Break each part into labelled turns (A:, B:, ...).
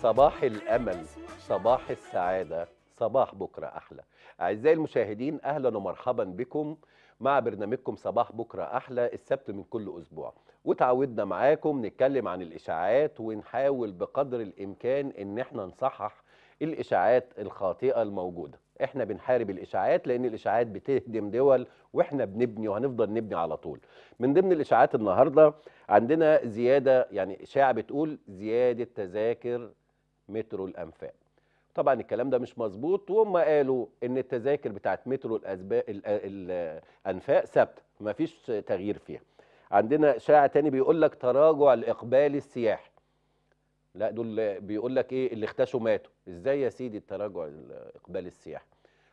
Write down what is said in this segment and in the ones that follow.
A: صباح الأمل صباح السعادة صباح بكرة أحلى أعزائي المشاهدين أهلا ومرحبا بكم مع برنامجكم صباح بكرة أحلى السبت من كل أسبوع وتعودنا معاكم نتكلم عن الإشاعات ونحاول بقدر الإمكان إن احنا نصحح الإشاعات الخاطئة الموجودة احنا بنحارب الإشاعات لأن الإشاعات بتهدم دول واحنا بنبني وهنفضل نبني على طول من ضمن الإشاعات النهاردة عندنا زيادة يعني إشاعة بتقول زيادة تذاكر مترو الأنفاق طبعا الكلام ده مش مظبوط وهم قالوا ان التذاكر بتاعت مترو الأنفاق ثابتة مفيش تغيير فيها عندنا إشاعة تاني بيقول لك تراجع الإقبال السياحي لا دول بيقول لك ايه اللي اختشوا ماتوا ازاي يا سيدي التراجع الاقبال السياحي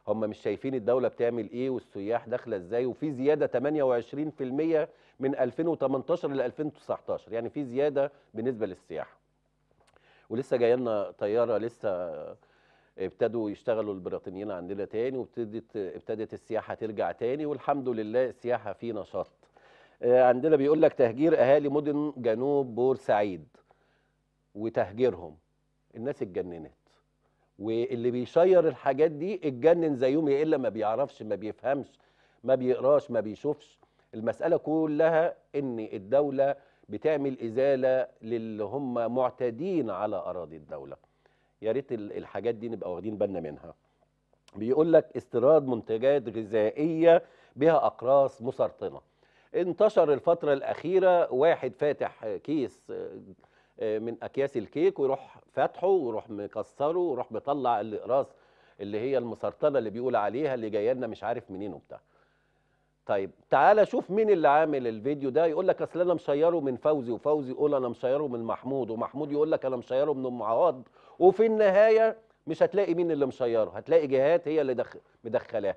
A: هم مش شايفين الدوله بتعمل ايه والسياح داخله ازاي وفي زياده 28% من 2018 ل 2019 يعني في زياده بالنسبه للسياحه ولسه جاي لنا طياره لسه ابتدوا يشتغلوا البريطانيين عندنا تاني وابتدت ابتدت السياحه ترجع تاني والحمد لله السياحه في نشاط آه، عندنا بيقول لك تهجير اهالي مدن جنوب بورسعيد وتهجيرهم الناس اتجننت واللي بيشير الحاجات دي اتجنن زيهم يا الا ما بيعرفش ما بيفهمش ما بيقراش ما بيشوفش المساله كلها ان الدوله بتعمل إزالة للي هم معتدين على أراضي الدولة يا ريت الحاجات دي نبقى واخدين بالنا منها بيقول لك استيراد منتجات غذائية بها أقراص مسرطنة انتشر الفترة الأخيرة واحد فاتح كيس آه، آه، من أكياس الكيك ويروح فاتحه ويروح مكسره ويروح مطلع الأقراص اللي هي المسرطنة اللي بيقول عليها اللي جاية لنا مش عارف منين وبتاع طيب تعالى شوف مين اللي عامل الفيديو ده يقول لك اصل انا مشيره من فوزي وفوزي يقول انا مشيره من محمود ومحمود يقول لك انا مشيره من ام عوض وفي النهايه مش هتلاقي مين اللي مشيره هتلاقي جهات هي اللي دخ... مدخلاه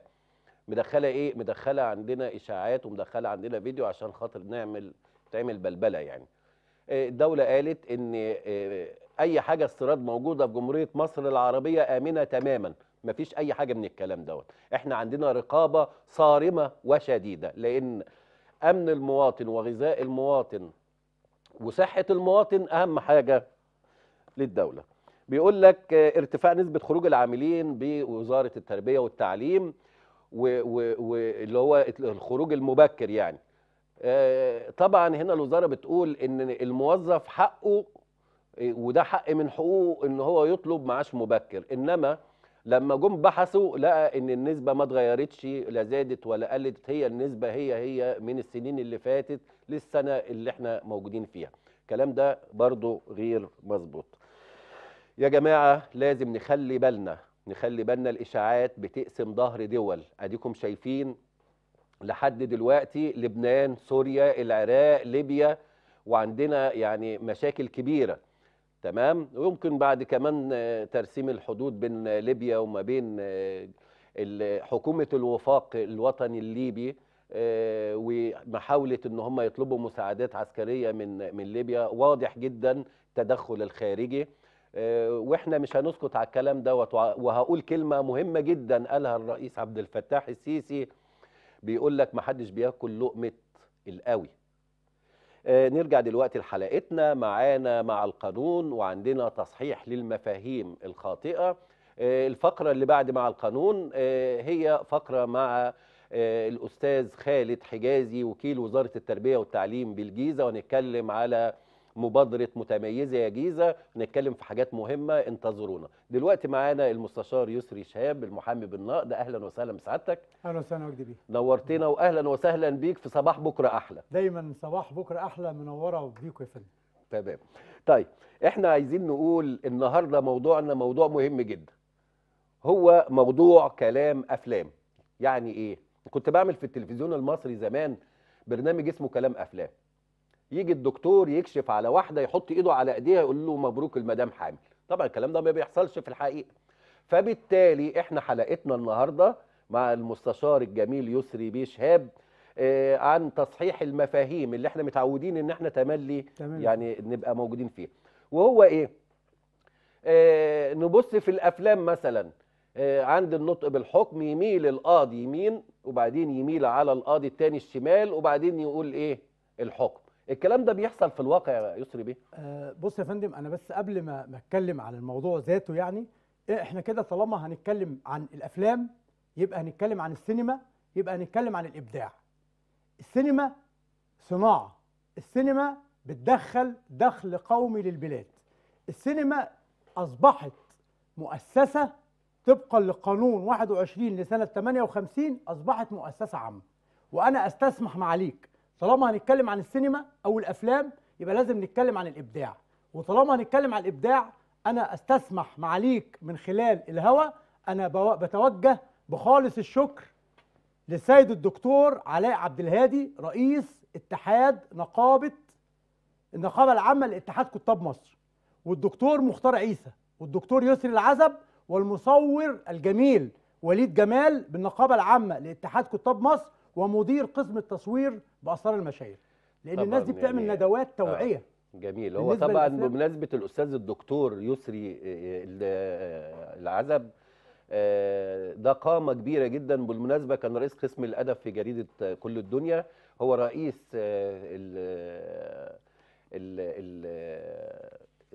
A: مدخله ايه مدخله عندنا اشاعات ومدخله عندنا فيديو عشان خاطر نعمل تعمل بلبله يعني آه، الدوله قالت ان آه، آه، اي حاجه استيراد موجوده في جمهوريه مصر العربيه امنه تماما مفيش اي حاجه من الكلام دوت احنا عندنا رقابه صارمه وشديده لان امن المواطن وغذاء المواطن وصحه المواطن اهم حاجه للدوله بيقول لك ارتفاع نسبه خروج العاملين بوزاره التربيه والتعليم واللي هو الخروج المبكر يعني آه، طبعا هنا الوزاره بتقول ان الموظف حقه وده حق من حقوقه ان هو يطلب معاش مبكر انما لما جم بحثوا لقى ان النسبه ما اتغيرتش لا زادت ولا قلت هي النسبه هي هي من السنين اللي فاتت للسنه اللي احنا موجودين فيها الكلام ده برضو غير مظبوط يا جماعه لازم نخلي بالنا نخلي بالنا الاشاعات بتقسم ظهر دول اديكم شايفين لحد دلوقتي لبنان سوريا العراق ليبيا وعندنا يعني مشاكل كبيره تمام ويمكن بعد كمان آه، ترسيم الحدود بين ليبيا وما بين آه، حكومه الوفاق الوطني الليبي آه، ومحاوله ان هم يطلبوا مساعدات عسكريه من من ليبيا واضح جدا التدخل الخارجي واحنا مش هنسكت على الكلام دوت وهقول كلمه مهمه جدا قالها الرئيس عبد الفتاح السيسي بيقول لك ما حدش بياكل لقمه القوي آه، نرجع دلوقتي لحلقتنا معانا مع القانون وعندنا تصحيح للمفاهيم الخاطئة آه، الفقرة اللي بعد مع القانون آه، هي فقرة مع الأستاذ خالد حجازي وكيل وزارة التربية والتعليم بالجيزة ونتكلم على مبادره متميزه يا جيزه نتكلم في حاجات مهمه انتظرونا دلوقتي معانا المستشار يسري شهاب المحامي بالنقد اهلا وسهلا بسعادتك
B: اهلا وسهلا وجدي بيه
A: نورتنا واهلا وسهلا بيك في صباح بكره احلى دايما صباح بكره احلى منوره بيكم يا فندم تمام طيب احنا عايزين نقول النهارده موضوعنا موضوع مهم جدا هو موضوع كلام افلام يعني ايه كنت بعمل في التلفزيون المصري زمان برنامج اسمه كلام افلام يجي الدكتور يكشف على واحده يحط ايده على ايديها يقول له مبروك المدام حامل طبعا الكلام ده ما بيحصلش في الحقيقه فبالتالي احنا حلقتنا النهارده مع المستشار الجميل يسري بيه شهاب آه عن تصحيح المفاهيم اللي احنا متعودين ان احنا تملي تمام. يعني نبقى موجودين فيها وهو ايه آه نبص في الافلام مثلا آه عند النطق بالحكم يميل القاضي يمين وبعدين يميل على القاضي التاني الشمال وبعدين يقول ايه الحكم الكلام ده بيحصل في الواقع يا يسري بيه آه بص يا
B: فندم انا بس قبل ما ما اتكلم عن الموضوع ذاته يعني إيه، احنا كده طالما هنتكلم عن الافلام يبقى هنتكلم عن السينما يبقى هنتكلم عن الابداع السينما صناعه السينما بتدخل دخل قومي للبلاد السينما اصبحت مؤسسه طبقا لقانون 21 لسنه 58 اصبحت مؤسسه عامه وانا استسمح معاليك طالما هنتكلم عن السينما او الافلام يبقى لازم نتكلم عن الابداع وطالما هنتكلم عن الابداع انا استسمح معاليك من خلال الهوى انا بتوجه بخالص الشكر للسيد الدكتور علاء عبد الهادي رئيس اتحاد نقابه النقابه العامه لاتحاد كتاب مصر والدكتور مختار عيسى والدكتور يسري العزب والمصور الجميل وليد جمال بالنقابه العامه لاتحاد كتاب مصر ومدير قسم التصوير باسرار المشاهير لان الناس دي بتعمل يعني ندوات آه، توعيه
A: آه. جميل هو طبعا بمناسبه الاستاذ الدكتور يسري آه، آه، العزب ده قامة كبيرة جدا بالمناسبة كان رئيس قسم الأدب في جريدة كل الدنيا هو رئيس الـ الـ الـ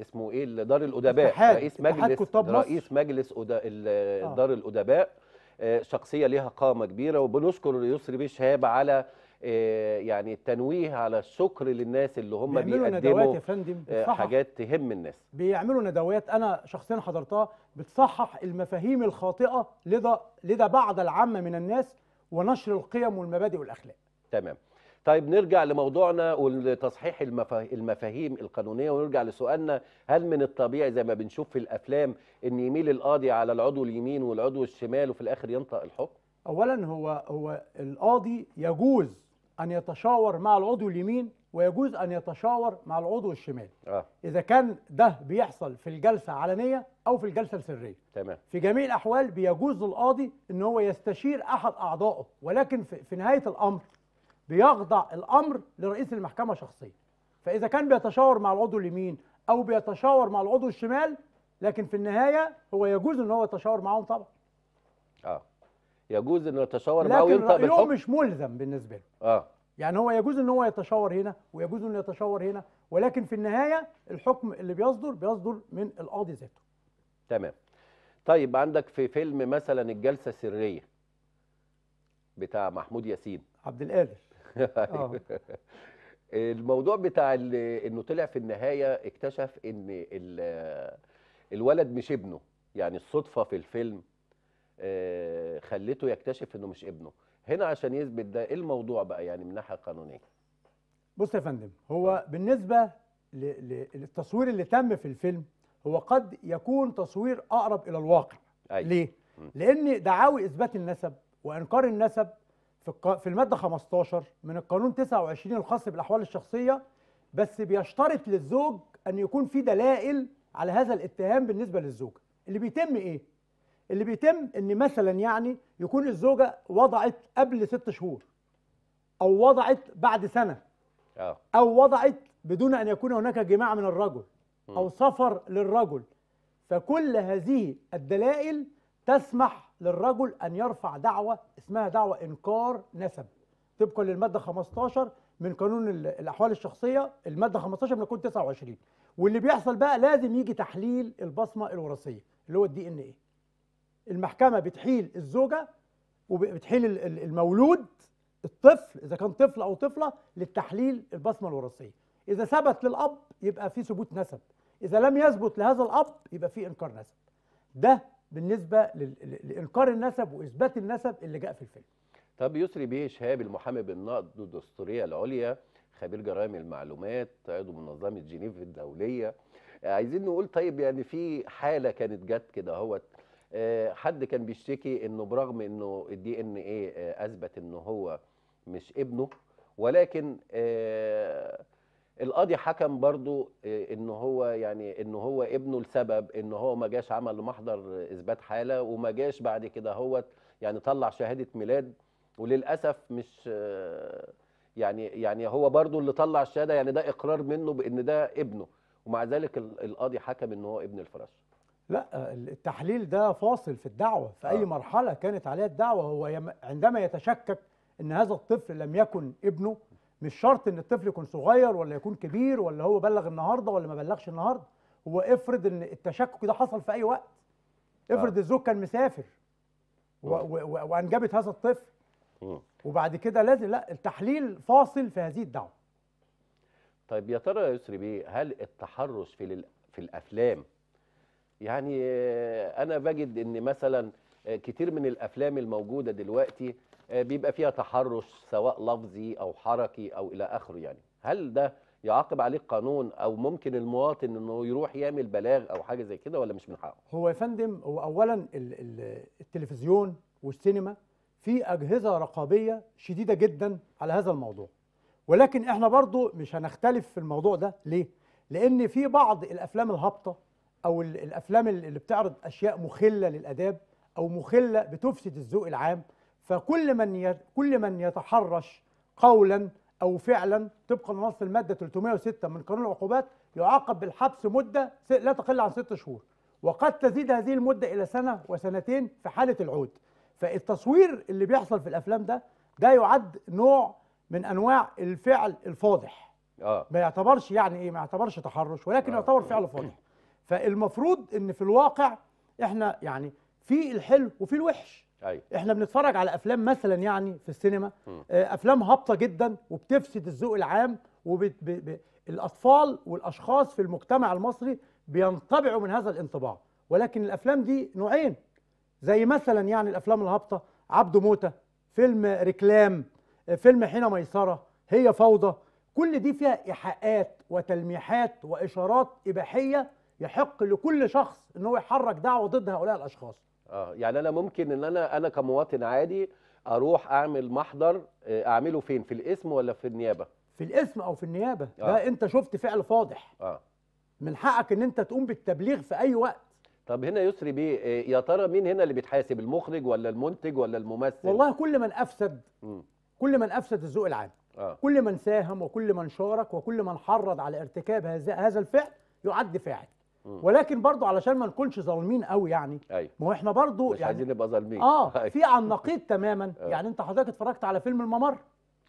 A: اسمه ايه دار الادباء رئيس مجلس رئيس مجلس دار الادباء آه، شخصيه ليها قامه كبيره وبنشكر يسري بيه شهاب على آه، يعني التنويه على الشكر للناس اللي هم بيعملوا ندوات يا فندم آه، حاجات تهم الناس
B: بيعملوا ندوات انا شخصيا حضرتها بتصحح المفاهيم الخاطئه لدى لدى بعض العامه من الناس ونشر القيم والمبادئ والاخلاق
A: تمام طيب نرجع لموضوعنا ولتصحيح المفاهيم القانونيه ونرجع لسؤالنا هل من الطبيعي زي ما بنشوف في الافلام ان يميل القاضي على العضو اليمين والعضو الشمال وفي الاخر ينطق الحكم؟
B: اولا هو هو القاضي يجوز ان يتشاور مع العضو اليمين ويجوز ان يتشاور مع العضو الشمال آه. اذا كان ده بيحصل في الجلسه علنيه او في الجلسه السريه تمام في جميع الاحوال بيجوز للقاضي ان هو يستشير احد اعضائه ولكن في, في نهايه الامر بيخضع الامر لرئيس المحكمه شخصيا فاذا كان بيتشاور مع العضو اليمين او بيتشاور مع العضو الشمال لكن في النهايه هو يجوز ان هو يتشاور معاهم طبعا
A: اه يجوز انه يتشاور معاهم لكن بالحكم مش
B: ملزم بالنسبه له اه يعني هو يجوز ان هو يتشاور هنا ويجوز انه يتشاور هنا ولكن في النهايه الحكم اللي بيصدر بيصدر من القاضي ذاته
A: تمام طيب عندك في فيلم مثلا الجلسه السريه بتاع محمود ياسين عبد القادر أيوه. الموضوع بتاع انه طلع في النهايه اكتشف ان الولد مش ابنه يعني الصدفه في الفيلم آه، خلته يكتشف انه مش ابنه هنا عشان يثبت ده ايه الموضوع بقى يعني من ناحيه قانونيه
B: بص يا فندم هو بالنسبه للتصوير اللي تم في الفيلم هو قد يكون تصوير اقرب الى الواقع أي. أيوه. ليه لان دعاوي اثبات النسب وانكار النسب في في الماده 15 من القانون 29 الخاص بالاحوال الشخصيه بس بيشترط للزوج ان يكون في دلائل على هذا الاتهام بالنسبه للزوجه اللي بيتم ايه اللي بيتم ان مثلا يعني يكون الزوجه وضعت قبل ست شهور او وضعت بعد سنه آه. او وضعت بدون ان يكون هناك جماع من الرجل او سفر للرجل فكل هذه الدلائل تسمح للرجل أن يرفع دعوة اسمها دعوة إنكار نسب طبقا للمادة 15 من قانون الأحوال الشخصية المادة 15 من كون 29 واللي بيحصل بقى لازم يجي تحليل البصمة الوراثية اللي هو الدي إن إيه المحكمة بتحيل الزوجة وبتحيل المولود الطفل إذا كان طفل أو طفلة للتحليل البصمة الوراثية إذا ثبت للأب يبقى في ثبوت نسب إذا لم يثبت لهذا الأب يبقى في إنكار نسب ده بالنسبه لانكار النسب واثبات النسب اللي جاء في الفيلم.
A: طب يسري بيه شهاب المحامي بالنقد الدستوريه العليا خبير جرائم المعلومات عضو منظمه جنيف الدوليه آه، عايزين نقول طيب يعني في حاله كانت جت كده اهوت آه، حد كان بيشتكي انه برغم انه الدي ان ايه آه، اثبت ان هو مش ابنه ولكن آه القاضي حكم برضو آه، ان هو يعني ان هو ابنه لسبب ان هو ما جاش عمل محضر اثبات حاله وما جاش بعد كده هو يعني طلع شهاده ميلاد وللاسف مش آه، يعني يعني هو برضو اللي طلع الشهاده يعني ده اقرار منه بان ده ابنه ومع ذلك القاضي حكم ان هو ابن الفراش
B: لا التحليل ده فاصل في الدعوه في آه. اي مرحله كانت عليها الدعوه هو عندما يتشكك ان هذا الطفل لم يكن ابنه مش شرط ان الطفل يكون صغير ولا يكون كبير ولا هو بلغ النهارده ولا ما بلغش النهارده هو افرض ان التشكك ده حصل في اي وقت افرض آه. الزوج كان مسافر و آه. و و وانجبت هذا الطفل وبعد كده لازم لا التحليل فاصل في هذه الدعوه
A: طيب يا ترى يا يسري بيه هل التحرش في في الافلام يعني انا بجد ان مثلا كتير من الافلام الموجوده دلوقتي آه، بيبقى فيها تحرش سواء لفظي او حركي او الى اخره يعني هل ده يعاقب عليه القانون او ممكن المواطن انه يروح يعمل بلاغ او حاجه زي كده ولا مش من حقه
B: هو يا فندم هو اولا التلفزيون والسينما في اجهزه رقابيه شديده جدا على هذا الموضوع ولكن احنا برضو مش هنختلف في الموضوع ده ليه لان في بعض الافلام الهابطه او الافلام اللي بتعرض اشياء مخله للاداب او مخله بتفسد الذوق العام فكل من كل من يتحرش قولا او فعلا طبقا لنص الماده 306 من قانون العقوبات يعاقب بالحبس مده لا تقل عن ست شهور وقد تزيد هذه المده الى سنه وسنتين في حاله العود فالتصوير اللي بيحصل في الافلام ده ده يعد نوع من انواع الفعل الفاضح آه. ما يعتبرش يعني ايه ما يعتبرش تحرش ولكن آه. يعتبر فعل فاضح فالمفروض ان في الواقع احنا يعني في الحلو وفي الوحش أي. احنا بنتفرج على افلام مثلا يعني في السينما آه، افلام هابطه جدا وبتفسد الذوق العام والاطفال والاشخاص في المجتمع المصري بينطبعوا من هذا الانطباع ولكن الافلام دي نوعين زي مثلا يعني الافلام الهابطه عبده موته فيلم ريكلام آه، فيلم حين ميسره هي فوضى كل دي فيها ايحاءات وتلميحات واشارات اباحيه يحق لكل شخص ان هو يحرك دعوه ضد هؤلاء الاشخاص
A: اه يعني انا ممكن ان انا انا كمواطن عادي اروح اعمل محضر آه، اعمله فين في الاسم ولا في النيابه في
B: الاسم او في النيابه
A: آه. ده انت شفت فعل فاضح اه من حقك ان انت تقوم بالتبليغ في اي وقت طب هنا يسري بيه آه، يا ترى مين هنا اللي بيتحاسب المخرج ولا المنتج ولا الممثل والله كل من افسد م. كل من افسد الذوق العام آه.
B: كل من ساهم وكل من شارك وكل من حرض على ارتكاب هذا الفعل يعد فاعل ولكن برضو علشان ما نكونش ظالمين قوي يعني أيوة. ما هو احنا برضو مش يعني عايزين نبقى ظالمين اه أيوة. في عن نقيض تماما آه. يعني انت حضرتك اتفرجت على فيلم الممر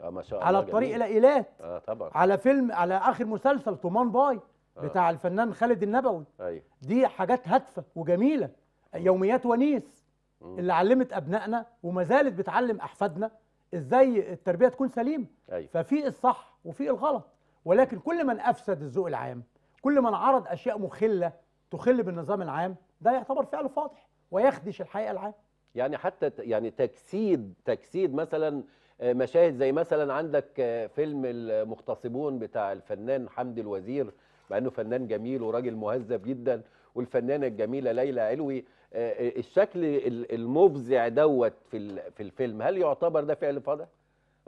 A: اه ما شاء الله على الطريق الى ايلات اه طبعا
B: على فيلم على اخر مسلسل طومان باي آه. بتاع الفنان خالد النبوي أيوة. دي حاجات هادفه وجميله يوميات ونيس اللي علمت ابنائنا وما زالت بتعلم احفادنا ازاي التربيه تكون سليمه أيوة. ففي الصح وفي الغلط ولكن كل من افسد الذوق العام كل من عرض اشياء مخله تخل بالنظام العام ده يعتبر فعل فاضح ويخدش الحقيقه العام
A: يعني حتى يعني تجسيد تجسيد مثلا آه، مشاهد زي مثلا عندك آه، فيلم المغتصبون بتاع الفنان حمدي الوزير مع انه فنان جميل وراجل مهذب جدا والفنانه الجميله ليلى علوي آه، الشكل المفزع دوت في في الفيلم هل يعتبر ده فعل فاضح؟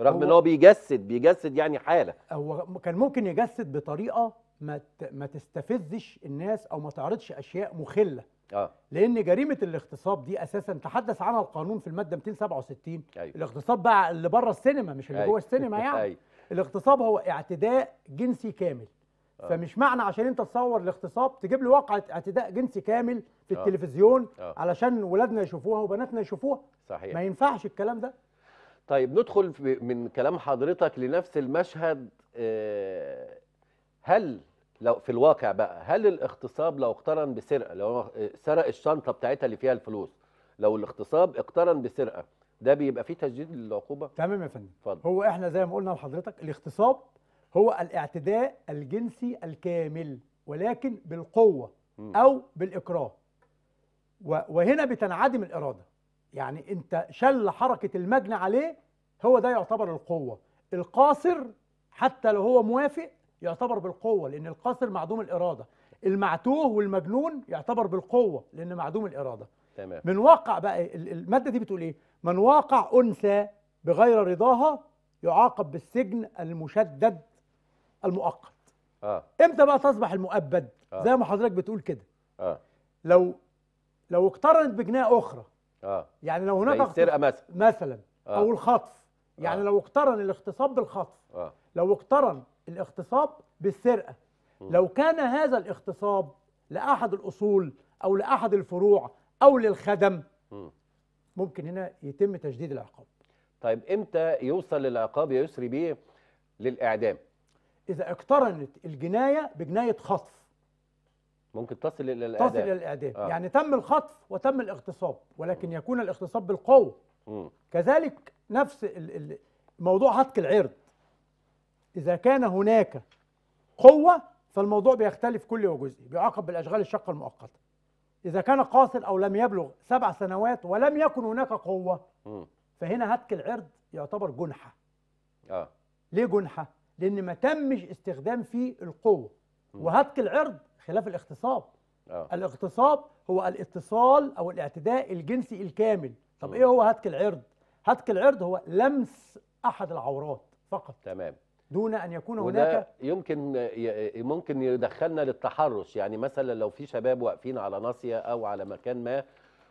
A: رغم ان هو بيجسد بيجسد يعني حاله
B: هو كان ممكن يجسد بطريقه ما ما تستفزش الناس او ما تعرضش اشياء مخله اه لان جريمه الاغتصاب دي اساسا تحدث عنها القانون في الماده 267 أيوة. الاغتصاب بقى اللي بره السينما مش اللي أيوة. جوه السينما يعني أيوة. الاغتصاب هو اعتداء جنسي كامل آه. فمش معنى عشان انت تصور الاغتصاب تجيب لي واقعه اعتداء جنسي كامل في آه. التلفزيون آه. علشان ولادنا يشوفوها وبناتنا
A: يشوفوها صحيح ما ينفعش الكلام ده طيب ندخل من كلام حضرتك لنفس المشهد آه، هل لو في الواقع بقى هل الاغتصاب لو اقترن بسرقه لو سرق الشنطه بتاعتها اللي فيها الفلوس لو الاغتصاب اقترن بسرقه ده بيبقى فيه تشديد للعقوبه تمام يا فندم فضل.
B: هو احنا زي ما قلنا لحضرتك الاغتصاب هو الاعتداء الجنسي الكامل ولكن بالقوه م. او بالاكراه وهنا بتنعدم الاراده يعني انت شل حركه المجني عليه هو ده يعتبر القوه القاصر حتى لو هو موافق يعتبر بالقوه لان القاصر معدوم الاراده المعتوه والمجنون يعتبر بالقوه لان معدوم الاراده تمام من واقع بقى الماده دي بتقول ايه من واقع انثى بغير رضاها يعاقب بالسجن المشدد المؤقت آه. امتى بقى تصبح المؤبد آه. زي ما حضرتك بتقول كده آه. لو لو اقترنت بجنايه اخرى آه. يعني لو هناك سرقة مثلا مثلا آه. او الخطف يعني آه. لو اقترن الاغتصاب بالخطف آه. لو اقترن الاغتصاب بالسرقة لو كان هذا الاغتصاب لأحد الأصول أو لأحد الفروع أو للخدم ممكن هنا يتم تجديد العقاب
A: طيب امتى يوصل العقاب يا يسري بيه للإعدام
B: إذا اقترنت الجناية بجناية خطف
A: ممكن تصل إلى الإعدام تصل إلى الإعدام آه. يعني
B: تم الخطف وتم الاغتصاب ولكن يكون الاغتصاب بالقوة م. كذلك نفس موضوع هتك العرض إذا كان هناك قوة فالموضوع بيختلف كل وجزء بيعاقب بالأشغال الشاقة المؤقتة إذا كان قاصر أو لم يبلغ سبع سنوات ولم يكن هناك قوة فهنا هتك العرض يعتبر جنحة آه. ليه جنحة؟ لأن ما تمش استخدام فيه القوة وهتك العرض خلاف الاغتصاب آه. الاغتصاب هو الاتصال أو الاعتداء الجنسي الكامل طب م. إيه هو هتك العرض؟ هتك العرض هو لمس أحد العورات فقط تمام دون ان يكون هناك
A: يمكن ممكن يدخلنا للتحرش يعني مثلا لو في شباب واقفين على ناصيه او على مكان ما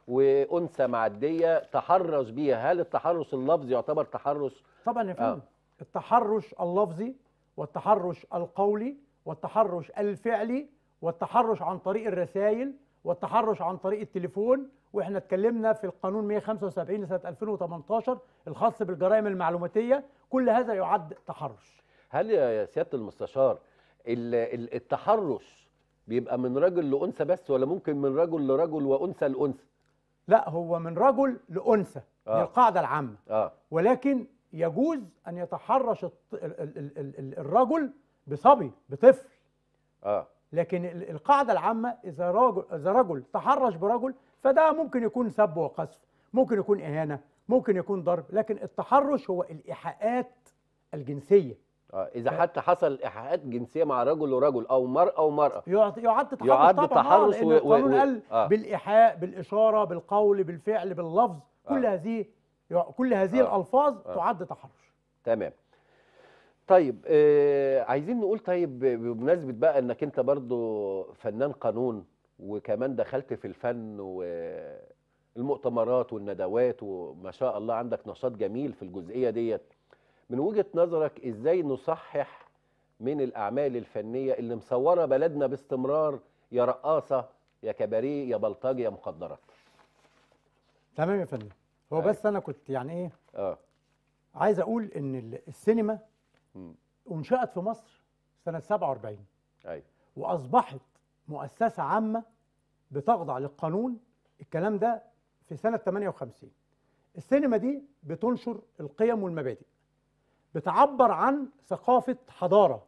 A: وانثى معديه تحرش بيها هل التحرش اللفظي يعتبر تحرش طبعا يا فندم آه. التحرش
B: اللفظي والتحرش القولي والتحرش الفعلي والتحرش عن طريق الرسائل والتحرش عن طريق التليفون واحنا اتكلمنا في القانون 175 لسنه 2018 الخاص بالجرائم المعلوماتيه كل هذا يعد تحرش
A: هل يا سياده المستشار التحرش بيبقى من رجل لانثى بس ولا ممكن من رجل لرجل وانثى لانثى لا هو من رجل
B: لانثى آه. القاعده العامه آه. ولكن يجوز ان يتحرش الرجل بصبي بطفل آه. لكن القاعده العامه اذا رجل اذا رجل تحرش برجل فده ممكن يكون سب وقذف ممكن يكون اهانه ممكن يكون ضرب لكن التحرش هو الايحاءات الجنسيه
A: آه، اذا حتى حصل ايحاءات جنسيه مع رجل ورجل او مراه ومراه يعد تحرش يعد طبعا تحرش و... القانون و... قال آه.
B: بالايحاء بالاشاره بالقول بالفعل باللفظ آه. كل آه. هذه كل هذه آه. الالفاظ آه. تعد تحرش
A: تمام طيب آه عايزين نقول طيب بمناسبه بقى انك انت برضو فنان قانون وكمان دخلت في الفن والمؤتمرات والندوات وما شاء الله عندك نشاط جميل في الجزئيه ديت من وجهه نظرك ازاي نصحح من الاعمال الفنيه اللي مصوره بلدنا باستمرار يا رقاصه يا كباريه يا بلطجي يا مخدرات
B: تمام يا فندم هو أيوة. بس انا كنت يعني ايه اه عايز اقول ان السينما م. انشات في مصر سنه 47 ايوه واصبحت مؤسسه عامه بتخضع للقانون الكلام ده في سنه 58 السينما دي بتنشر القيم والمبادئ بتعبر عن ثقافه حضاره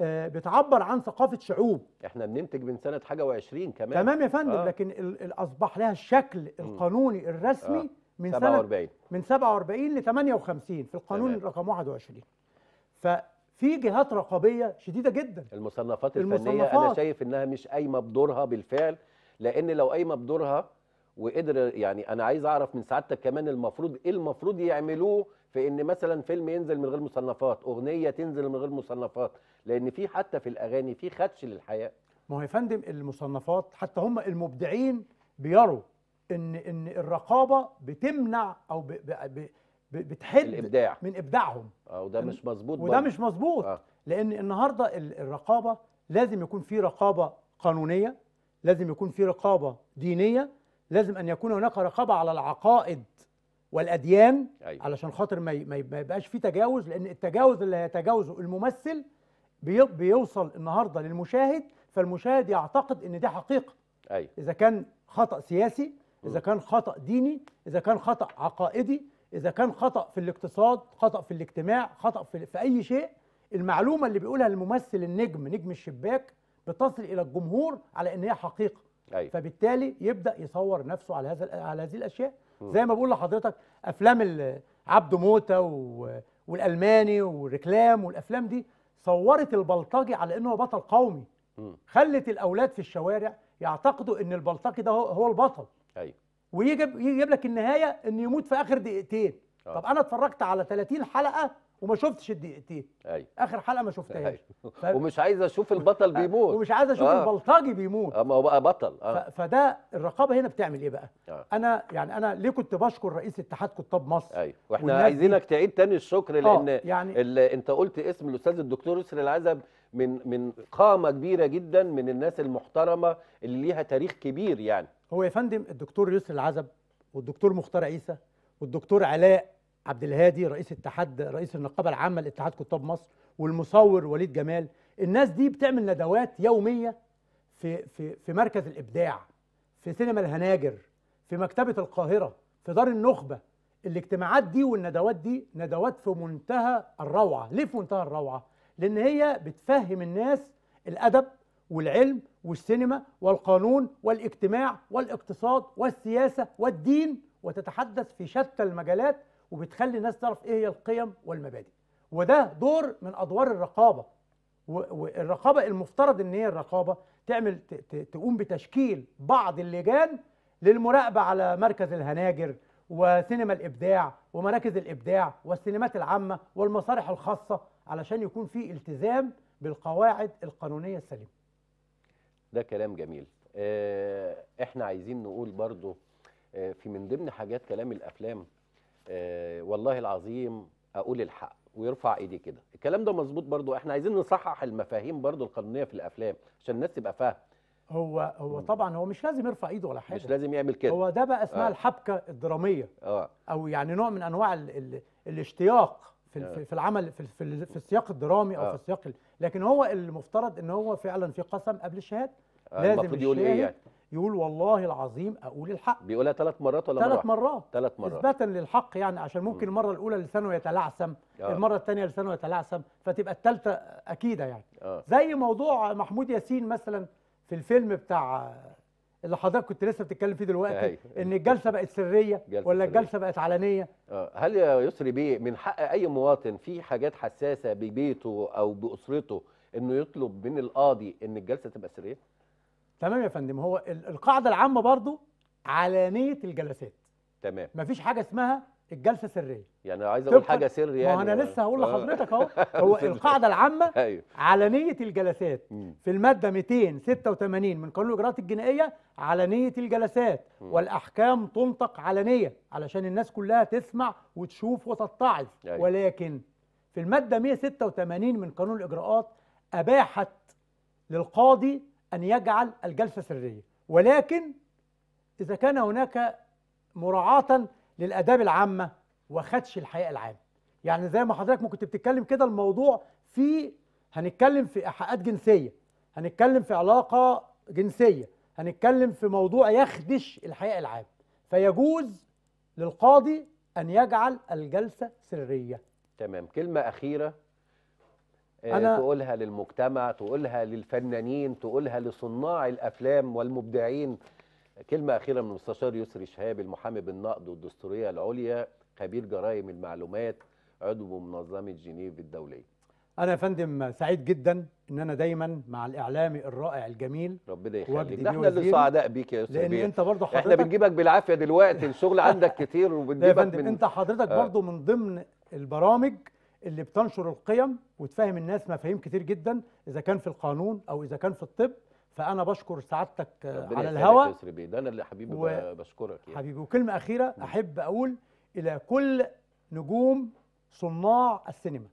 B: آه، بتعبر عن ثقافه شعوب
A: احنا بننتج من سنه حاجه و20 كمان تمام يا فندم آه.
B: لكن اصبح لها الشكل القانوني الرسمي آه. من 47 من 47 ل 58 في القانون تمام. رقم 21
A: ففي جهات رقابيه شديده جدا المصنفات الفنيه المصنفات. انا شايف انها مش قايمه بدورها بالفعل لان لو قايمه بدورها وقدر يعني انا عايز اعرف من سعادتك كمان المفروض ايه المفروض يعملوه في ان مثلا فيلم ينزل من غير مصنفات اغنيه تنزل من غير مصنفات لان في حتى في الاغاني في خدش للحياه
B: ما هو يا فندم المصنفات حتى هم المبدعين بيروا ان ان الرقابه بتمنع او ب ب ب بتحد الإبداع. من ابداعهم اه
A: وده يعني مش مظبوط
B: وده مش مظبوط آه. لان النهارده الرقابه لازم يكون في رقابه قانونيه لازم يكون في رقابه دينيه لازم ان يكون هناك رقابه على العقائد والاديان أيوة. علشان خاطر ما يبقاش في تجاوز لان التجاوز اللي هيتجاوزه الممثل بيوصل النهارده للمشاهد فالمشاهد يعتقد ان دي حقيقه أيوة. اذا كان خطا سياسي اذا كان خطا ديني اذا كان خطا عقائدي اذا كان خطا في الاقتصاد خطا في الاجتماع خطا في, في اي شيء المعلومه اللي بيقولها الممثل النجم نجم الشباك بتصل الى الجمهور على ان هي حقيقه أيوة. فبالتالي يبدا يصور نفسه على هذا على هذه الاشياء زي ما بقول لحضرتك افلام عبده موته والالماني والركلام والافلام دي صورت البلطجي على انه بطل قومي خلت الاولاد في الشوارع يعتقدوا ان البلطجي ده هو البطل ايوه ويجيب يجيب لك النهايه انه يموت في اخر دقيقتين آه. طب انا اتفرجت على 30 حلقه وما شفتش الدقيقتين أيوة. اخر حلقه ما شفتهاش
A: أيوة. ف... ومش عايز اشوف البطل بيموت ومش عايز اشوف آه. البلطجي بيموت اما آه، هو بقى بطل آه. ف...
B: فده الرقابه هنا بتعمل ايه بقى آه. انا يعني انا ليه كنت بشكر رئيس اتحاد كتاب مصر ايوه
A: واحنا عايزينك تعيد تاني الشكر آه، لان آه. يعني... ال... انت قلت اسم الاستاذ الدكتور يسري العزب من من قامه كبيره جدا من الناس المحترمه اللي ليها تاريخ كبير يعني
B: هو يا فندم الدكتور يسري العزب والدكتور مختار عيسى والدكتور علاء عبد الهادي رئيس اتحاد رئيس النقابه العامه لاتحاد كتاب مصر والمصور وليد جمال الناس دي بتعمل ندوات يوميه في في في مركز الابداع في سينما الهناجر في مكتبه القاهره في دار النخبه الاجتماعات دي والندوات دي ندوات في منتهى الروعه ليه في منتهى الروعه لان هي بتفهم الناس الادب والعلم والسينما والقانون والاجتماع والاقتصاد والسياسه والدين وتتحدث في شتى المجالات وبتخلي الناس تعرف ايه هي القيم والمبادئ وده دور من ادوار الرقابه والرقابه المفترض ان هي الرقابه تعمل تقوم بتشكيل بعض اللجان للمراقبه على مركز الهناجر وسينما الابداع ومراكز الابداع والسينمات العامه والمسارح الخاصه علشان يكون في التزام بالقواعد القانونيه السليمه.
A: ده كلام جميل. آه، احنا عايزين نقول برضو آه، في من ضمن حاجات كلام الافلام آه، والله العظيم اقول الحق ويرفع ايدي كده الكلام ده مظبوط برضو احنا عايزين نصحح المفاهيم برضو القانونيه في الافلام عشان الناس تبقى فاهمه
B: هو هو طبعا هو مش لازم يرفع ايده ولا حاجه مش
A: لازم يعمل كده هو ده بقى اسمها آه. الحبكه الدراميه آه.
B: او يعني نوع من انواع الـ الـ الاشتياق في آه. في العمل في في, في السياق الدرامي او آه. في السياق لكن هو المفترض ان هو فعلا في قسم قبل الشهاده آه. لازم المفروض يقول ايه يعني يقول والله العظيم اقول الحق
A: بيقولها ثلاث مرات ولا ثلاث مرات ثلاث مرات اثباتا
B: للحق يعني عشان ممكن المره الاولى لسانه يتلعثم آه. المره الثانيه لسانه يتلعثم فتبقى الثالثه اكيده يعني أوه. زي موضوع محمود ياسين مثلا في الفيلم بتاع اللي حضرتك كنت لسه بتتكلم فيه دلوقتي هي. أيوة. ان الجلسه بقت سريه جلسة ولا الجلسه سرية. بقت علنيه
A: آه. هل يا يسري بيه من حق اي مواطن في حاجات حساسه ببيته او باسرته انه يطلب من القاضي ان الجلسه تبقى سريه
B: تمام يا فندم هو القاعده العامه برضو علانيه الجلسات تمام مفيش حاجه اسمها الجلسه سريه
A: يعني عايز اقول حاجه سر يعني ما انا لسه هقول لحضرتك اهو هو القاعده العامه أيوه.
B: الجلسات في الماده 286 من قانون الاجراءات الجنائيه علانيه الجلسات والاحكام تنطق علانيه علشان الناس كلها تسمع وتشوف وتتعظ أيوه. ولكن في الماده 186 من قانون الاجراءات اباحت للقاضي أن يجعل الجلسة سرية ولكن إذا كان هناك مراعاة للآداب العامة وخدش الحياء العام يعني زي ما حضرتك ممكن بتتكلم كده الموضوع في هنتكلم في إيحاءات جنسية هنتكلم في علاقة جنسية هنتكلم في موضوع يخدش الحياء العام فيجوز للقاضي أن يجعل الجلسة سرية
A: تمام كلمة أخيرة آه، أنا تقولها للمجتمع تقولها للفنانين تقولها لصناع الأفلام والمبدعين كلمة أخيرة من المستشار يسري شهاب المحامي بالنقد والدستورية العليا خبير جرائم المعلومات عضو منظمة جنيف الدولية
B: أنا يا فندم سعيد جدا إن أنا دايما مع الإعلامي الرائع الجميل
A: ربنا يخليك احنا اللي سعداء بيك يا أستاذ لأن بيه. أنت برضه حضرتك احنا بنجيبك بالعافية دلوقتي الشغل عندك كتير وبنجيبك يا فندم من أنت حضرتك آه. برضه
B: من ضمن البرامج اللي بتنشر القيم وتفهم الناس مفاهيم كتير جدا اذا كان في القانون او اذا كان في الطب فانا بشكر سعادتك آه، على الهوا
A: ده انا اللي حبيبي و... بشكرك يعني.
B: حبيبي وكلمه اخيره احب اقول الى كل نجوم صناع السينما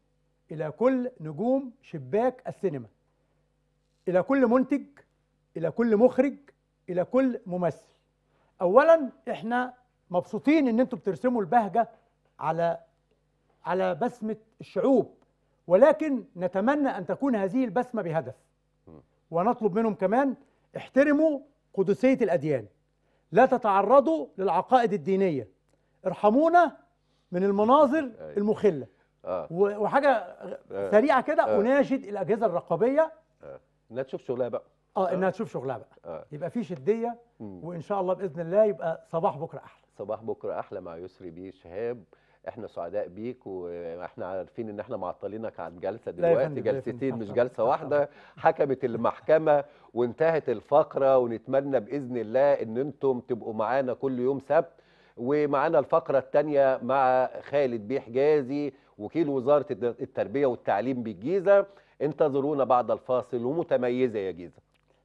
B: الى كل نجوم شباك السينما الى كل منتج الى كل مخرج الى كل ممثل اولا احنا مبسوطين ان انتم بترسموا البهجه على على بسمه الشعوب ولكن نتمنى أن تكون هذه البسمة بهدف ونطلب منهم كمان احترموا قدسية الأديان لا تتعرضوا للعقائد الدينية ارحمونا من المناظر المخلة آه. وحاجة
A: آه. سريعة كده آه.
B: الأجهزة الرقابية آه. إنها
A: تشوف شغلها بقى
B: انها تشوف شغلها
A: بقى آه. يبقى في شديه وان شاء الله باذن الله يبقى صباح بكره احلى صباح بكره احلى مع يسري بيه شهاب احنا سعداء بيك واحنا عارفين ان احنا معطلينك عن جلسه دلوقتي جلستين مش جلسه واحده حكمت المحكمه وانتهت الفقره ونتمنى باذن الله ان انتم تبقوا معانا كل يوم سبت ومعانا الفقره الثانيه مع خالد بيه حجازي وكيل وزاره التربيه والتعليم بالجيزه انتظرونا بعد الفاصل ومتميزه يا جيزه